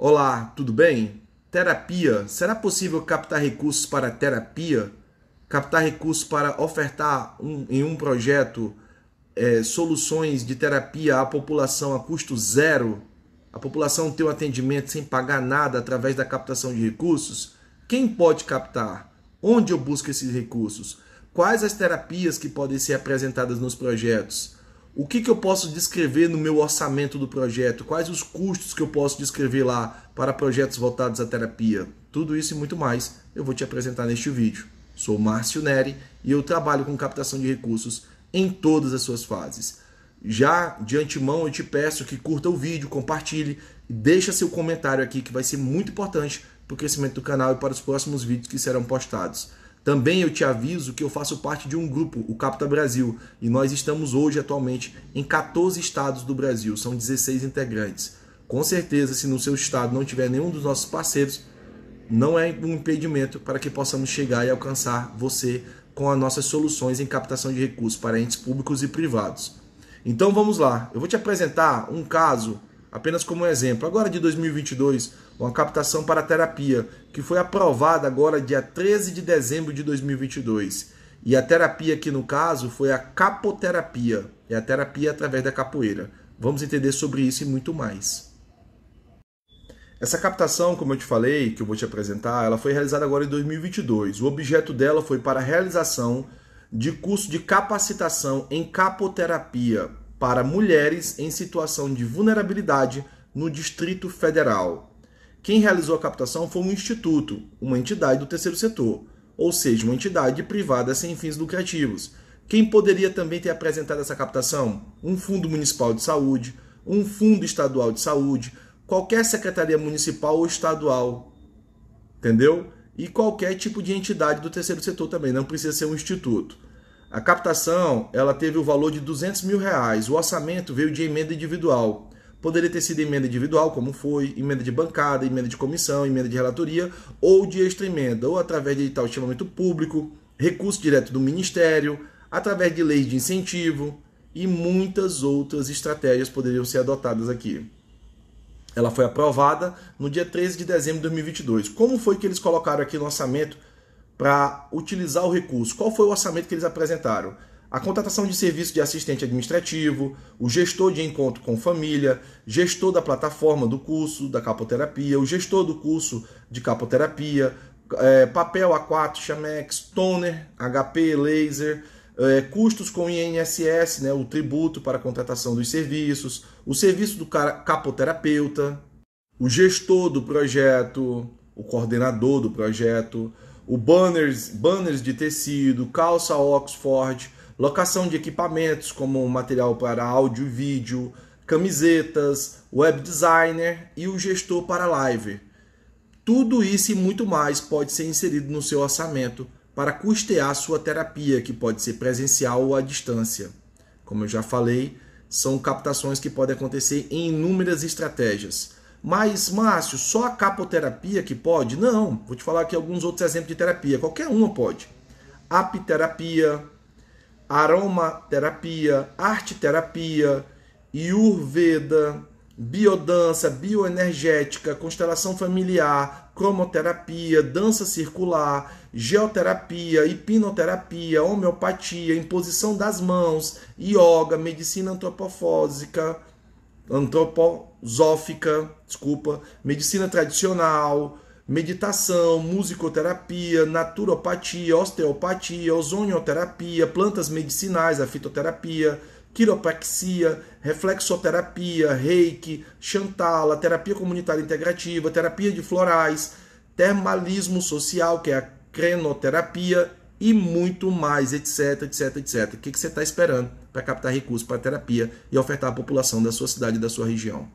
Olá, tudo bem? Terapia. Será possível captar recursos para terapia? Captar recursos para ofertar um, em um projeto é, soluções de terapia à população a custo zero? A população ter o um atendimento sem pagar nada através da captação de recursos? Quem pode captar? Onde eu busco esses recursos? Quais as terapias que podem ser apresentadas nos projetos? O que, que eu posso descrever no meu orçamento do projeto? Quais os custos que eu posso descrever lá para projetos voltados à terapia? Tudo isso e muito mais eu vou te apresentar neste vídeo. Sou Márcio Neri e eu trabalho com captação de recursos em todas as suas fases. Já de antemão eu te peço que curta o vídeo, compartilhe e deixa seu comentário aqui que vai ser muito importante para o crescimento do canal e para os próximos vídeos que serão postados. Também eu te aviso que eu faço parte de um grupo, o Capta Brasil, e nós estamos hoje atualmente em 14 estados do Brasil, são 16 integrantes. Com certeza, se no seu estado não tiver nenhum dos nossos parceiros, não é um impedimento para que possamos chegar e alcançar você com as nossas soluções em captação de recursos para entes públicos e privados. Então vamos lá, eu vou te apresentar um caso apenas como exemplo. Agora de 2022, uma captação para terapia, que foi aprovada agora dia 13 de dezembro de 2022. E a terapia aqui no caso foi a capoterapia, é a terapia através da capoeira. Vamos entender sobre isso e muito mais. Essa captação, como eu te falei, que eu vou te apresentar, ela foi realizada agora em 2022. O objeto dela foi para a realização de curso de capacitação em capoterapia para mulheres em situação de vulnerabilidade no Distrito Federal. Quem realizou a captação foi um instituto, uma entidade do terceiro setor, ou seja, uma entidade privada sem fins lucrativos. Quem poderia também ter apresentado essa captação? Um fundo municipal de saúde, um fundo estadual de saúde, qualquer secretaria municipal ou estadual. Entendeu? E qualquer tipo de entidade do terceiro setor também, não precisa ser um instituto. A captação ela teve o valor de 200 mil reais. O orçamento veio de emenda individual. Poderia ter sido emenda individual, como foi, emenda de bancada, emenda de comissão, emenda de relatoria, ou de extra emenda, ou através de edital de chamamento público, recurso direto do Ministério, através de leis de incentivo e muitas outras estratégias poderiam ser adotadas aqui. Ela foi aprovada no dia 13 de dezembro de 2022. Como foi que eles colocaram aqui no orçamento para utilizar o recurso. Qual foi o orçamento que eles apresentaram? A contratação de serviço de assistente administrativo, o gestor de encontro com família, gestor da plataforma do curso da capoterapia, o gestor do curso de capoterapia, é, papel A4, Chamex, toner, HP, laser, é, custos com INSS, né, o tributo para a contratação dos serviços, o serviço do capoterapeuta, o gestor do projeto, o coordenador do projeto, o banners, banners de tecido, calça Oxford, locação de equipamentos como material para áudio e vídeo, camisetas, web designer e o gestor para live. Tudo isso e muito mais pode ser inserido no seu orçamento para custear sua terapia, que pode ser presencial ou à distância. Como eu já falei, são captações que podem acontecer em inúmeras estratégias. Mas, Márcio, só a capoterapia que pode? Não, vou te falar aqui alguns outros exemplos de terapia. Qualquer uma pode. Apiterapia, aromaterapia, arteterapia, Ayurveda, biodança, bioenergética, constelação familiar, cromoterapia, dança circular, geoterapia, hipnoterapia, homeopatia, imposição das mãos, yoga, medicina antropofósica, antroposófica, desculpa, medicina tradicional, meditação, musicoterapia, naturopatia, osteopatia, ozonioterapia, plantas medicinais, a fitoterapia, quiropraxia, reflexoterapia, reiki, chantala, terapia comunitária integrativa, terapia de florais, termalismo social, que é a crenoterapia, e muito mais, etc, etc, etc. O que, que você está esperando para captar recursos para terapia e ofertar à população da sua cidade da sua região?